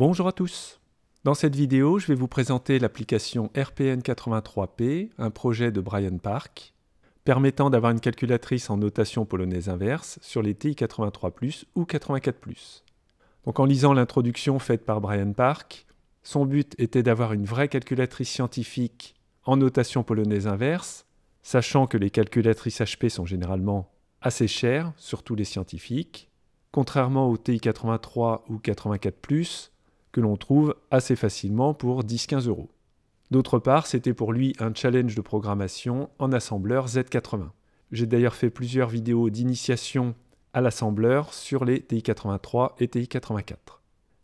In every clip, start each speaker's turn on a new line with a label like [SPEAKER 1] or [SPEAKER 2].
[SPEAKER 1] Bonjour à tous Dans cette vidéo, je vais vous présenter l'application RPN83P, un projet de Brian Park, permettant d'avoir une calculatrice en notation polonaise inverse sur les TI 83+, ou 84+. Donc en lisant l'introduction faite par Brian Park, son but était d'avoir une vraie calculatrice scientifique en notation polonaise inverse, sachant que les calculatrices HP sont généralement assez chères, surtout les scientifiques, contrairement aux TI 83 ou 84+, que l'on trouve assez facilement pour 10-15 euros. D'autre part, c'était pour lui un challenge de programmation en assembleur Z80. J'ai d'ailleurs fait plusieurs vidéos d'initiation à l'assembleur sur les TI-83 et TI-84.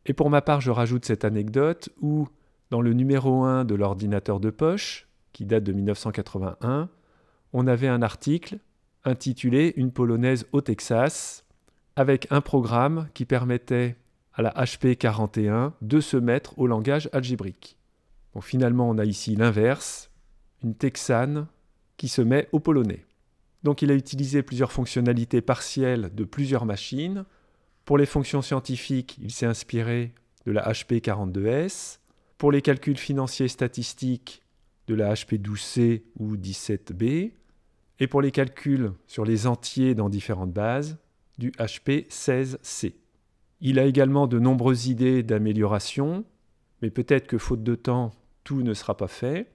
[SPEAKER 1] Et pour ma part, je rajoute cette anecdote où, dans le numéro 1 de l'ordinateur de poche, qui date de 1981, on avait un article intitulé Une polonaise au Texas, avec un programme qui permettait à la HP 41 de se mettre au langage algébrique. finalement, on a ici l'inverse, une texane qui se met au polonais. Donc il a utilisé plusieurs fonctionnalités partielles de plusieurs machines. Pour les fonctions scientifiques, il s'est inspiré de la HP 42S. Pour les calculs financiers et statistiques, de la HP 12C ou 17B. Et pour les calculs sur les entiers dans différentes bases, du HP 16C. Il a également de nombreuses idées d'amélioration, mais peut-être que faute de temps, tout ne sera pas fait.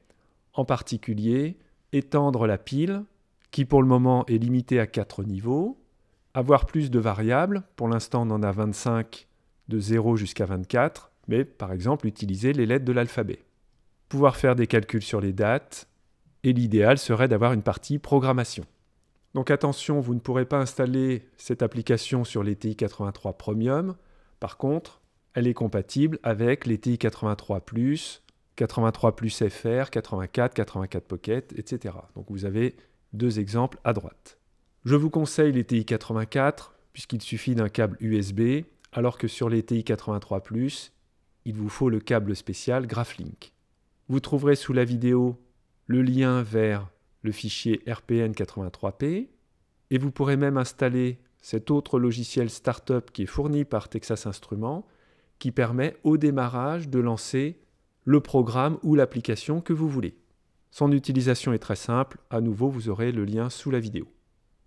[SPEAKER 1] En particulier, étendre la pile, qui pour le moment est limitée à 4 niveaux, avoir plus de variables, pour l'instant on en a 25 de 0 jusqu'à 24, mais par exemple utiliser les lettres de l'alphabet. Pouvoir faire des calculs sur les dates, et l'idéal serait d'avoir une partie programmation. Donc attention, vous ne pourrez pas installer cette application sur les ti 83 Premium. Par contre, elle est compatible avec les ti 83 83 FR, 84, 84 Pocket, etc. Donc vous avez deux exemples à droite. Je vous conseille les ti 84 puisqu'il suffit d'un câble USB, alors que sur les ti 83 il vous faut le câble spécial GraphLink. Vous trouverez sous la vidéo le lien vers le fichier rpn83p, et vous pourrez même installer cet autre logiciel startup qui est fourni par Texas Instruments, qui permet au démarrage de lancer le programme ou l'application que vous voulez. Son utilisation est très simple, à nouveau vous aurez le lien sous la vidéo.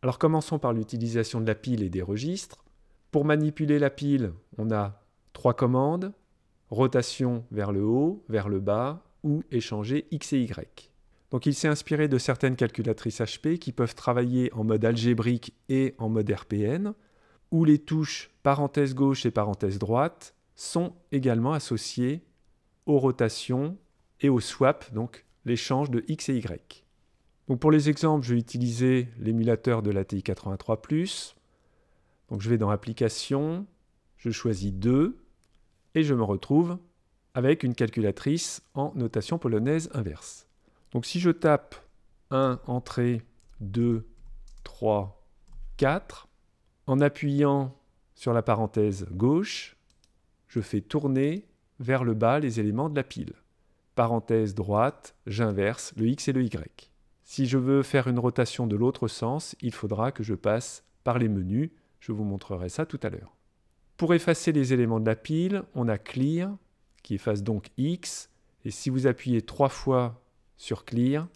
[SPEAKER 1] Alors commençons par l'utilisation de la pile et des registres. Pour manipuler la pile, on a trois commandes, rotation vers le haut, vers le bas ou échanger X et Y il s'est inspiré de certaines calculatrices HP qui peuvent travailler en mode algébrique et en mode RPN, où les touches parenthèse gauche et parenthèse droite sont également associées aux rotations et aux swap, donc l'échange de X et Y. pour les exemples, je vais utiliser l'émulateur de la ti 83+. Donc je vais dans Application, je choisis 2 et je me retrouve avec une calculatrice en notation polonaise inverse. Donc si je tape 1, entrée, 2, 3, 4, en appuyant sur la parenthèse gauche, je fais tourner vers le bas les éléments de la pile. Parenthèse droite, j'inverse le x et le y. Si je veux faire une rotation de l'autre sens, il faudra que je passe par les menus. Je vous montrerai ça tout à l'heure. Pour effacer les éléments de la pile, on a Clear qui efface donc x. Et si vous appuyez trois fois sur Clear,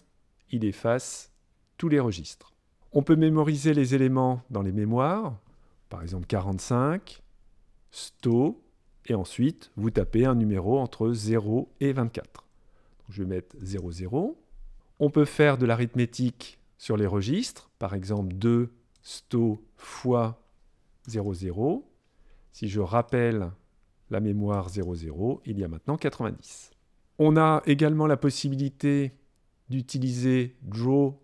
[SPEAKER 1] il efface tous les registres. On peut mémoriser les éléments dans les mémoires, par exemple 45, sto, et ensuite vous tapez un numéro entre 0 et 24. je vais mettre 00. On peut faire de l'arithmétique sur les registres, par exemple 2 sto fois 00. Si je rappelle la mémoire 00, il y a maintenant 90. On a également la possibilité d'utiliser draw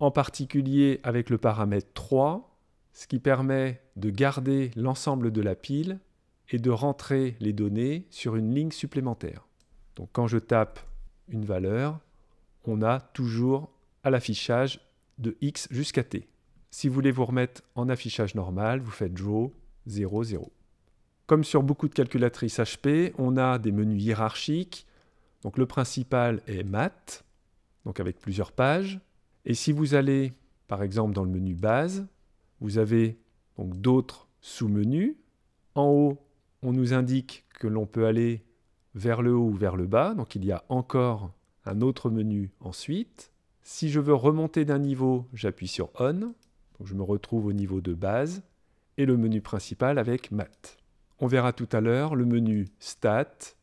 [SPEAKER 1] en particulier avec le paramètre 3, ce qui permet de garder l'ensemble de la pile et de rentrer les données sur une ligne supplémentaire. Donc quand je tape une valeur, on a toujours à l'affichage de x jusqu'à t. Si vous voulez vous remettre en affichage normal, vous faites draw 0, 0. Comme sur beaucoup de calculatrices HP, on a des menus hiérarchiques donc le principal est Mat, donc avec plusieurs pages. Et si vous allez, par exemple, dans le menu base, vous avez donc d'autres sous-menus. En haut, on nous indique que l'on peut aller vers le haut ou vers le bas, donc il y a encore un autre menu ensuite. Si je veux remonter d'un niveau, j'appuie sur On, donc je me retrouve au niveau de base, et le menu principal avec Mat. On verra tout à l'heure le menu Stat ».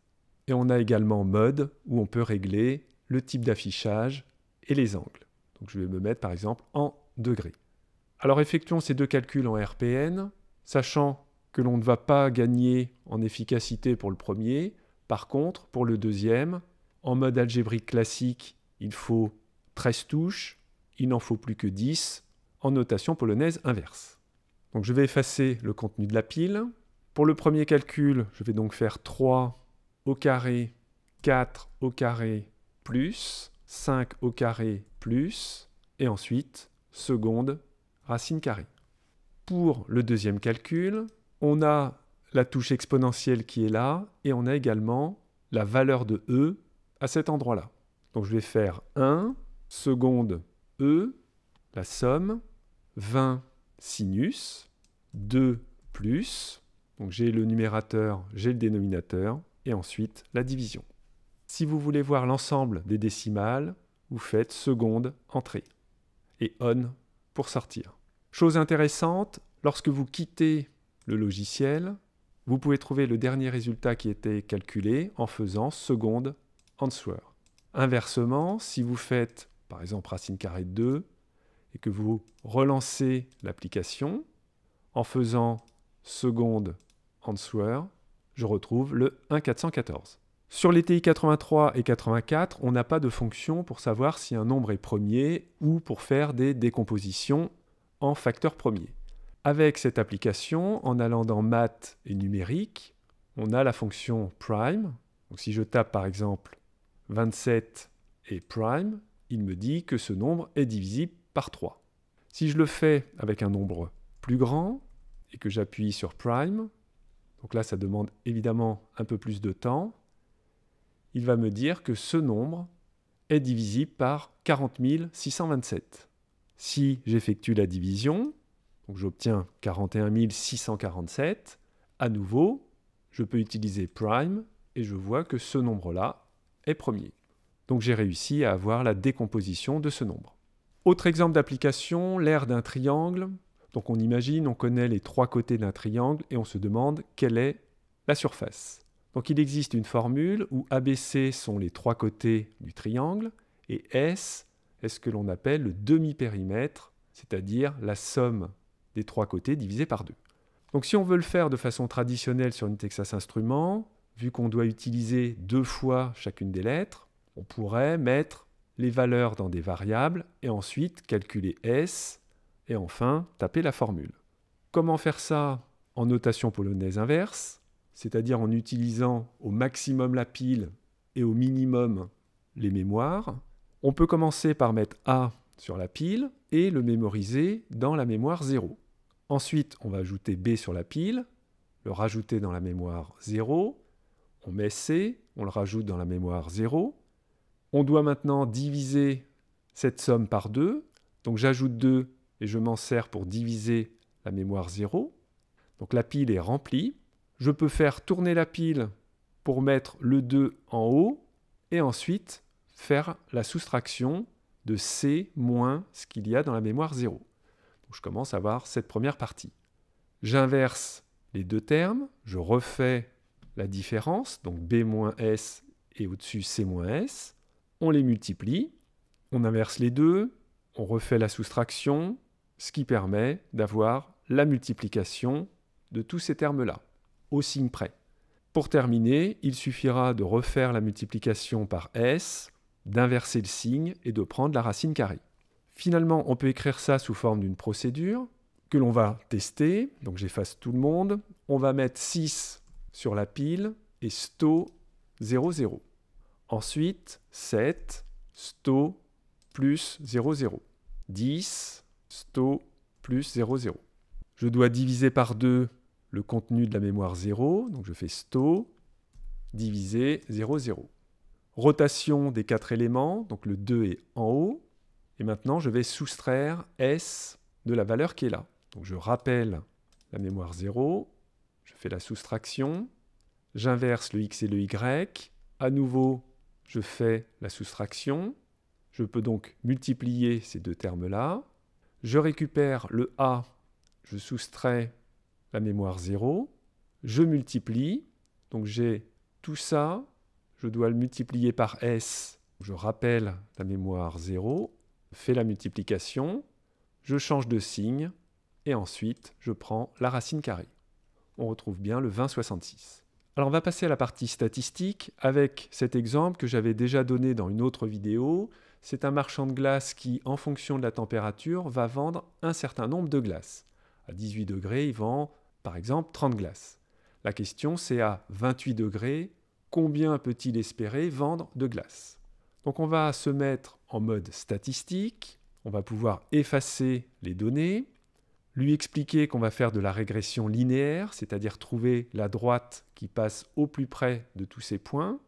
[SPEAKER 1] Et on a également mode où on peut régler le type d'affichage et les angles. Donc je vais me mettre par exemple en degrés. Alors effectuons ces deux calculs en RPN, sachant que l'on ne va pas gagner en efficacité pour le premier. Par contre, pour le deuxième, en mode algébrique classique, il faut 13 touches, il n'en faut plus que 10 en notation polonaise inverse. Donc je vais effacer le contenu de la pile. Pour le premier calcul, je vais donc faire 3 au carré, 4 au carré plus 5 au carré plus, et ensuite seconde racine carrée. Pour le deuxième calcul, on a la touche exponentielle qui est là, et on a également la valeur de E à cet endroit-là. Donc je vais faire 1 seconde E, la somme, 20 sinus, 2 plus, donc j'ai le numérateur, j'ai le dénominateur, et ensuite la division. Si vous voulez voir l'ensemble des décimales, vous faites seconde entrée et on pour sortir. Chose intéressante, lorsque vous quittez le logiciel, vous pouvez trouver le dernier résultat qui était calculé en faisant seconde answer. Inversement, si vous faites par exemple racine carrée de 2 et que vous relancez l'application en faisant seconde answer, je retrouve le 1414. Sur les TI 83 et 84, on n'a pas de fonction pour savoir si un nombre est premier ou pour faire des décompositions en facteurs premiers. Avec cette application, en allant dans maths et numérique, on a la fonction prime. Donc si je tape par exemple 27 et prime, il me dit que ce nombre est divisible par 3. Si je le fais avec un nombre plus grand et que j'appuie sur prime, donc là, ça demande évidemment un peu plus de temps. Il va me dire que ce nombre est divisible par 40 627. Si j'effectue la division, donc j'obtiens 41 647, à nouveau, je peux utiliser prime et je vois que ce nombre-là est premier. Donc j'ai réussi à avoir la décomposition de ce nombre. Autre exemple d'application, l'aire d'un triangle. Donc on imagine, on connaît les trois côtés d'un triangle et on se demande quelle est la surface. Donc il existe une formule où ABC sont les trois côtés du triangle et S est ce que l'on appelle le demi-périmètre, c'est-à-dire la somme des trois côtés divisé par deux. Donc si on veut le faire de façon traditionnelle sur une Texas Instruments, vu qu'on doit utiliser deux fois chacune des lettres, on pourrait mettre les valeurs dans des variables et ensuite calculer S et enfin, taper la formule. Comment faire ça en notation polonaise inverse, c'est-à-dire en utilisant au maximum la pile et au minimum les mémoires On peut commencer par mettre A sur la pile et le mémoriser dans la mémoire 0. Ensuite, on va ajouter B sur la pile, le rajouter dans la mémoire 0, on met C, on le rajoute dans la mémoire 0. On doit maintenant diviser cette somme par 2, donc j'ajoute 2 et je m'en sers pour diviser la mémoire 0. Donc la pile est remplie. Je peux faire tourner la pile pour mettre le 2 en haut et ensuite faire la soustraction de C moins ce qu'il y a dans la mémoire 0. je commence à voir cette première partie. J'inverse les deux termes, je refais la différence, donc B moins S et au-dessus C moins S. On les multiplie, on inverse les deux, on refait la soustraction, ce qui permet d'avoir la multiplication de tous ces termes-là, au signe près. Pour terminer, il suffira de refaire la multiplication par s, d'inverser le signe et de prendre la racine carrée. Finalement, on peut écrire ça sous forme d'une procédure que l'on va tester. Donc j'efface tout le monde. On va mettre 6 sur la pile et sto 0, 0. Ensuite, 7, sto plus 0, 0. 10, sto plus 0, Je dois diviser par 2 le contenu de la mémoire 0, donc je fais sto divisé 0, 0. Rotation des quatre éléments, donc le 2 est en haut, et maintenant je vais soustraire S de la valeur qui est là. Donc je rappelle la mémoire 0, je fais la soustraction, j'inverse le x et le y, à nouveau je fais la soustraction, je peux donc multiplier ces deux termes-là, je récupère le A, je soustrais la mémoire 0, je multiplie, donc j'ai tout ça, je dois le multiplier par S, je rappelle la mémoire 0, fais la multiplication, je change de signe, et ensuite je prends la racine carrée. On retrouve bien le 2066. Alors on va passer à la partie statistique avec cet exemple que j'avais déjà donné dans une autre vidéo, c'est un marchand de glace qui, en fonction de la température, va vendre un certain nombre de glaces. À 18 degrés, il vend par exemple 30 glaces. La question, c'est à 28 degrés, combien peut-il espérer vendre de glaces Donc on va se mettre en mode statistique, on va pouvoir effacer les données, lui expliquer qu'on va faire de la régression linéaire, c'est-à-dire trouver la droite qui passe au plus près de tous ces points,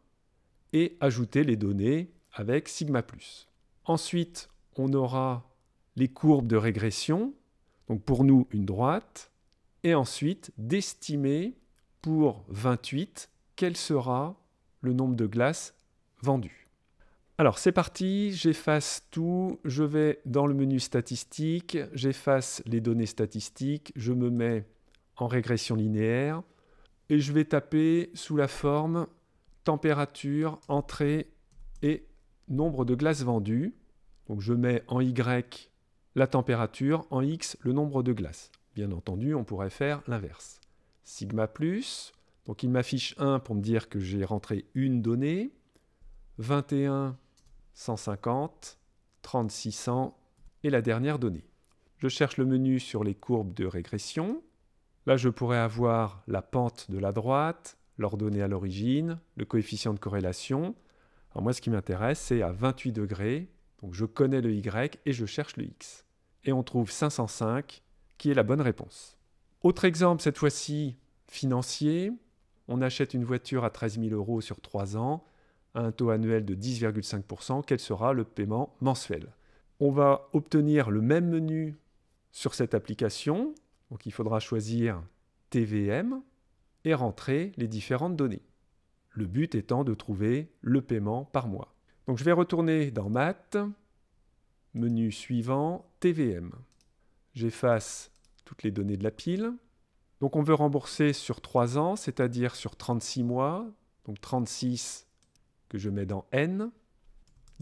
[SPEAKER 1] et ajouter les données avec sigma ⁇ Ensuite, on aura les courbes de régression, donc pour nous une droite, et ensuite d'estimer pour 28 quel sera le nombre de glaces vendues. Alors c'est parti, j'efface tout, je vais dans le menu statistique, j'efface les données statistiques, je me mets en régression linéaire et je vais taper sous la forme température, entrée et nombre de glaces vendues. Donc je mets en Y la température, en X le nombre de glaces. Bien entendu, on pourrait faire l'inverse. Sigma plus, donc il m'affiche 1 pour me dire que j'ai rentré une donnée. 21, 150, 3600 et la dernière donnée. Je cherche le menu sur les courbes de régression. Là, je pourrais avoir la pente de la droite, l'ordonnée à l'origine, le coefficient de corrélation, alors moi, ce qui m'intéresse, c'est à 28 degrés, donc je connais le Y et je cherche le X. Et on trouve 505 qui est la bonne réponse. Autre exemple, cette fois-ci financier. On achète une voiture à 13 000 euros sur 3 ans, à un taux annuel de 10,5%. Quel sera le paiement mensuel On va obtenir le même menu sur cette application. Donc il faudra choisir TVM et rentrer les différentes données le but étant de trouver le paiement par mois. Donc je vais retourner dans Maths, menu suivant, TVM. J'efface toutes les données de la pile. Donc on veut rembourser sur 3 ans, c'est-à-dire sur 36 mois, donc 36 que je mets dans N,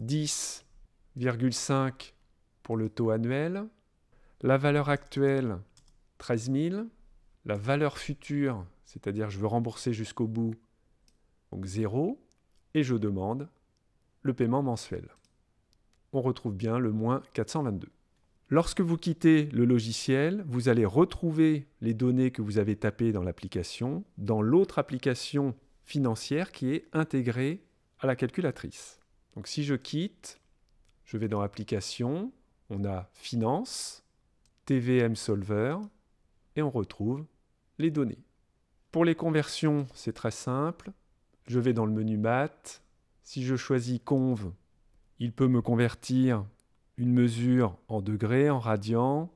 [SPEAKER 1] 10,5 pour le taux annuel, la valeur actuelle 13 000, la valeur future, c'est-à-dire je veux rembourser jusqu'au bout donc 0, et je demande le paiement mensuel. On retrouve bien le moins 422. Lorsque vous quittez le logiciel, vous allez retrouver les données que vous avez tapées dans l'application, dans l'autre application financière qui est intégrée à la calculatrice. Donc si je quitte, je vais dans Application, on a Finance, TVM Solver, et on retrouve les données. Pour les conversions, c'est très simple je vais dans le menu math. Si je choisis conve, il peut me convertir une mesure en degrés, en radians,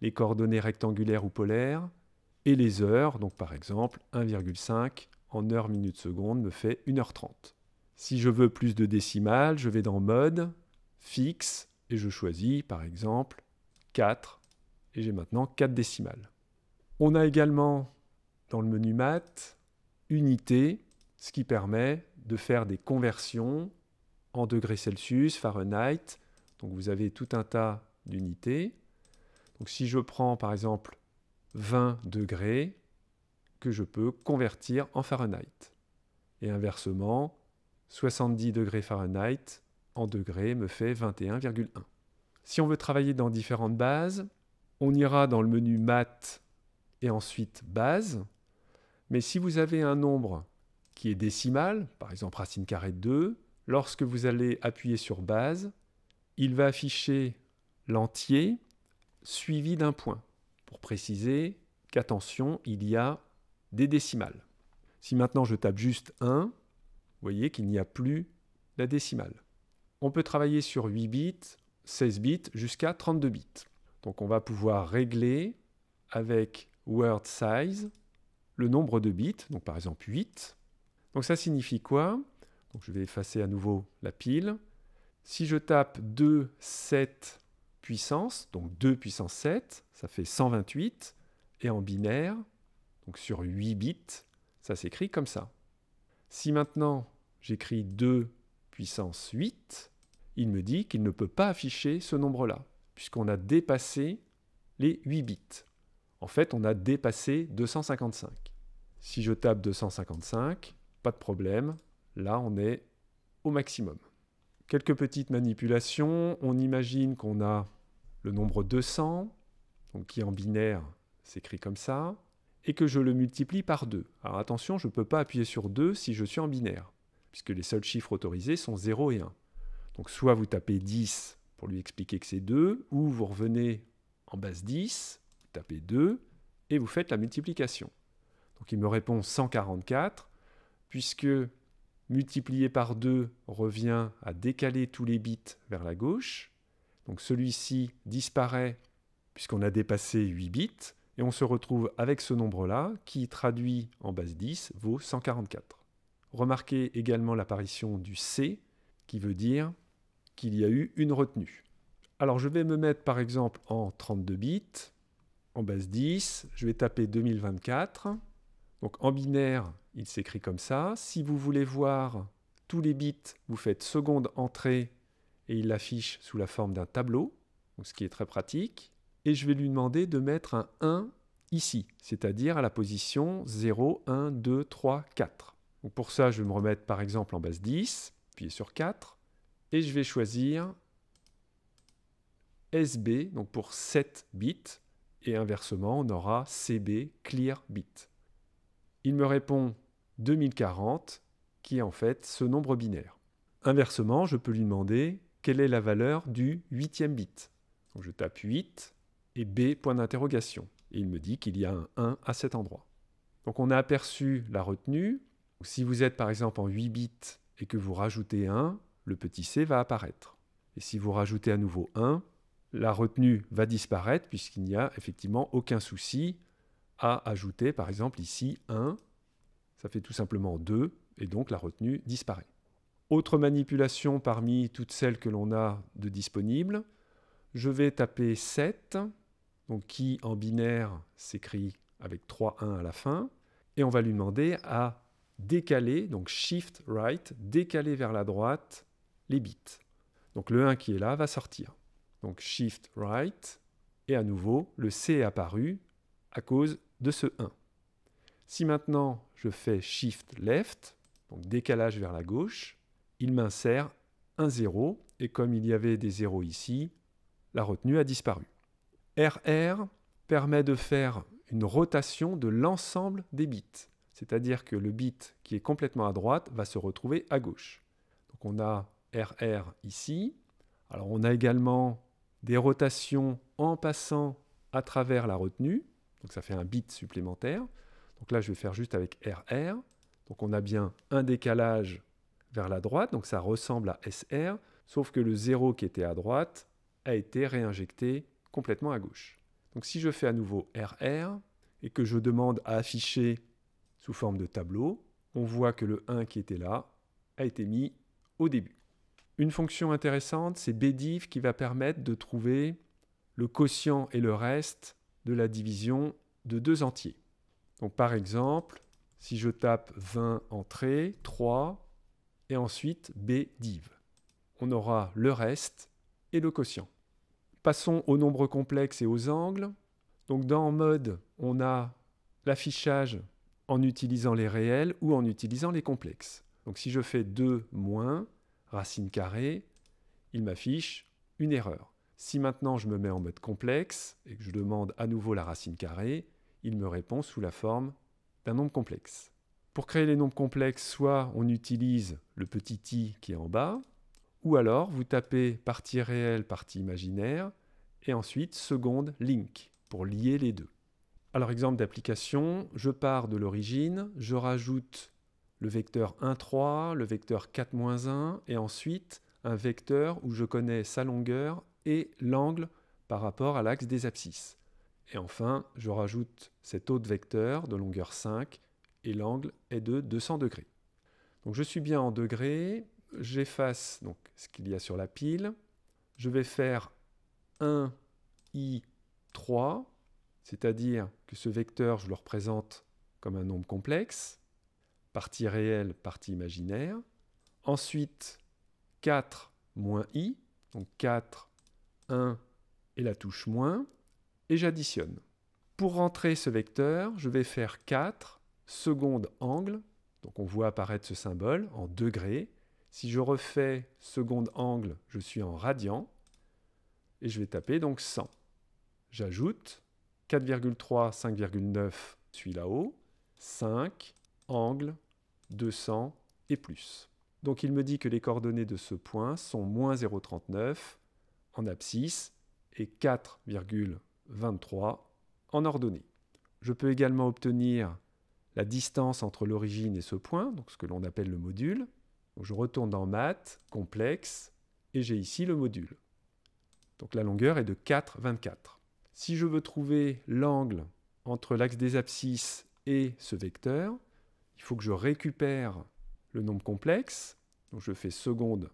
[SPEAKER 1] les coordonnées rectangulaires ou polaires, et les heures, donc par exemple 1,5 en heures minutes secondes me fait 1h30. Si je veux plus de décimales, je vais dans mode, fixe, et je choisis par exemple 4, et j'ai maintenant 4 décimales. On a également dans le menu math, unité, ce qui permet de faire des conversions en degrés Celsius, Fahrenheit. Donc vous avez tout un tas d'unités. Donc si je prends par exemple 20 degrés, que je peux convertir en Fahrenheit. Et inversement, 70 degrés Fahrenheit en degrés me fait 21,1. Si on veut travailler dans différentes bases, on ira dans le menu math et ensuite base. Mais si vous avez un nombre qui est décimale, par exemple racine carrée de 2, lorsque vous allez appuyer sur base, il va afficher l'entier suivi d'un point, pour préciser qu'attention, il y a des décimales. Si maintenant je tape juste 1, vous voyez qu'il n'y a plus la décimale. On peut travailler sur 8 bits, 16 bits, jusqu'à 32 bits. Donc on va pouvoir régler avec word size le nombre de bits, donc par exemple 8, donc ça signifie quoi je vais effacer à nouveau la pile. Si je tape 2, 7 puissance, donc 2 puissance 7, ça fait 128, et en binaire, donc sur 8 bits, ça s'écrit comme ça. Si maintenant j'écris 2 puissance 8, il me dit qu'il ne peut pas afficher ce nombre-là, puisqu'on a dépassé les 8 bits. En fait, on a dépassé 255. Si je tape 255, de problème. Là, on est au maximum. Quelques petites manipulations. On imagine qu'on a le nombre 200, donc qui en binaire s'écrit comme ça, et que je le multiplie par 2. Alors attention, je ne peux pas appuyer sur 2 si je suis en binaire, puisque les seuls chiffres autorisés sont 0 et 1. Donc soit vous tapez 10 pour lui expliquer que c'est 2, ou vous revenez en base 10, tapez 2, et vous faites la multiplication. Donc il me répond 144, puisque multiplié par 2 revient à décaler tous les bits vers la gauche. Donc celui-ci disparaît puisqu'on a dépassé 8 bits, et on se retrouve avec ce nombre-là qui, traduit en base 10, vaut 144. Remarquez également l'apparition du C, qui veut dire qu'il y a eu une retenue. Alors je vais me mettre par exemple en 32 bits, en base 10, je vais taper 2024, donc en binaire, il s'écrit comme ça. Si vous voulez voir tous les bits, vous faites seconde entrée et il l'affiche sous la forme d'un tableau, ce qui est très pratique. Et je vais lui demander de mettre un 1 ici, c'est-à-dire à la position 0, 1, 2, 3, 4. pour ça, je vais me remettre par exemple en base 10, puis sur 4, et je vais choisir SB, donc pour 7 bits, et inversement, on aura CB, clear bit il me répond 2040, qui est en fait ce nombre binaire. Inversement, je peux lui demander quelle est la valeur du huitième bit. je tape 8 et B point d'interrogation. Et il me dit qu'il y a un 1 à cet endroit. Donc on a aperçu la retenue. si vous êtes par exemple en 8 bits et que vous rajoutez 1, le petit c va apparaître. Et si vous rajoutez à nouveau 1, la retenue va disparaître puisqu'il n'y a effectivement aucun souci à ajouter par exemple ici 1, ça fait tout simplement 2, et donc la retenue disparaît. Autre manipulation parmi toutes celles que l'on a de disponibles, je vais taper 7, donc qui en binaire s'écrit avec 3, 1 à la fin, et on va lui demander à décaler, donc Shift Right, décaler vers la droite les bits. Donc le 1 qui est là va sortir. Donc Shift Right, et à nouveau, le C est apparu à cause de ce 1. Si maintenant je fais Shift Left, donc décalage vers la gauche, il m'insère un 0, et comme il y avait des 0 ici, la retenue a disparu. RR permet de faire une rotation de l'ensemble des bits, c'est-à-dire que le bit qui est complètement à droite va se retrouver à gauche. Donc on a RR ici, alors on a également des rotations en passant à travers la retenue, donc ça fait un bit supplémentaire. Donc là, je vais faire juste avec RR. Donc on a bien un décalage vers la droite, donc ça ressemble à SR, sauf que le 0 qui était à droite a été réinjecté complètement à gauche. Donc si je fais à nouveau RR et que je demande à afficher sous forme de tableau, on voit que le 1 qui était là a été mis au début. Une fonction intéressante, c'est BDIF qui va permettre de trouver le quotient et le reste de la division de deux entiers. Donc par exemple, si je tape 20 entrées, 3, et ensuite B div. On aura le reste et le quotient. Passons aux nombres complexes et aux angles. Donc dans mode, on a l'affichage en utilisant les réels ou en utilisant les complexes. Donc si je fais 2 moins racine carrée, il m'affiche une erreur. Si maintenant je me mets en mode complexe et que je demande à nouveau la racine carrée, il me répond sous la forme d'un nombre complexe. Pour créer les nombres complexes, soit on utilise le petit i qui est en bas, ou alors vous tapez partie réelle, partie imaginaire, et ensuite seconde link pour lier les deux. Alors exemple d'application, je pars de l'origine, je rajoute le vecteur 3, le vecteur 4-1, et ensuite un vecteur où je connais sa longueur et l'angle par rapport à l'axe des abscisses. Et enfin, je rajoute cet autre vecteur de longueur 5 et l'angle est de 200 degrés. Donc je suis bien en degrés, j'efface donc ce qu'il y a sur la pile, je vais faire 1 i 3, c'est-à-dire que ce vecteur je le représente comme un nombre complexe, partie réelle, partie imaginaire. Ensuite 4 moins i, donc 4 1 et la touche moins, et j'additionne. Pour rentrer ce vecteur, je vais faire 4 secondes angle, donc on voit apparaître ce symbole en degrés. Si je refais seconde angle, je suis en radian, et je vais taper donc 100. J'ajoute 4,3, 5,9, suis là-haut, 5, angle, 200 et plus. Donc il me dit que les coordonnées de ce point sont moins 0,39 en abscisse et 4,23 en ordonnée. Je peux également obtenir la distance entre l'origine et ce point, donc ce que l'on appelle le module. je retourne dans maths, complexe, et j'ai ici le module. Donc la longueur est de 4,24. Si je veux trouver l'angle entre l'axe des abscisses et ce vecteur, il faut que je récupère le nombre complexe. Donc je fais seconde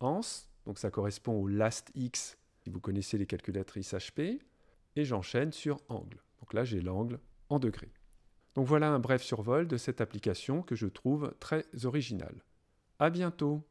[SPEAKER 1] ans, donc ça correspond au last x si vous connaissez les calculatrices HP. Et j'enchaîne sur angle. Donc là, j'ai l'angle en degrés. Donc voilà un bref survol de cette application que je trouve très originale. À bientôt!